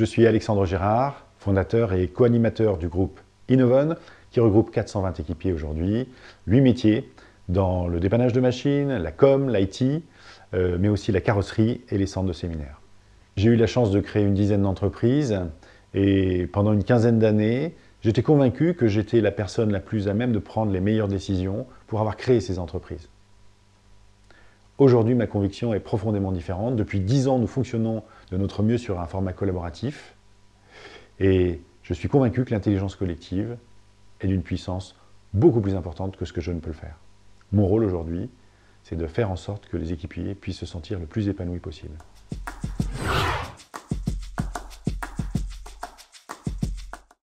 Je suis Alexandre Gérard, fondateur et co-animateur du groupe Innovon, qui regroupe 420 équipiers aujourd'hui, 8 métiers, dans le dépannage de machines, la com, l'IT, euh, mais aussi la carrosserie et les centres de séminaires. J'ai eu la chance de créer une dizaine d'entreprises et pendant une quinzaine d'années, j'étais convaincu que j'étais la personne la plus à même de prendre les meilleures décisions pour avoir créé ces entreprises. Aujourd'hui, ma conviction est profondément différente. Depuis dix ans, nous fonctionnons de notre mieux sur un format collaboratif. Et je suis convaincu que l'intelligence collective est d'une puissance beaucoup plus importante que ce que je ne peux le faire. Mon rôle aujourd'hui, c'est de faire en sorte que les équipiers puissent se sentir le plus épanouis possible.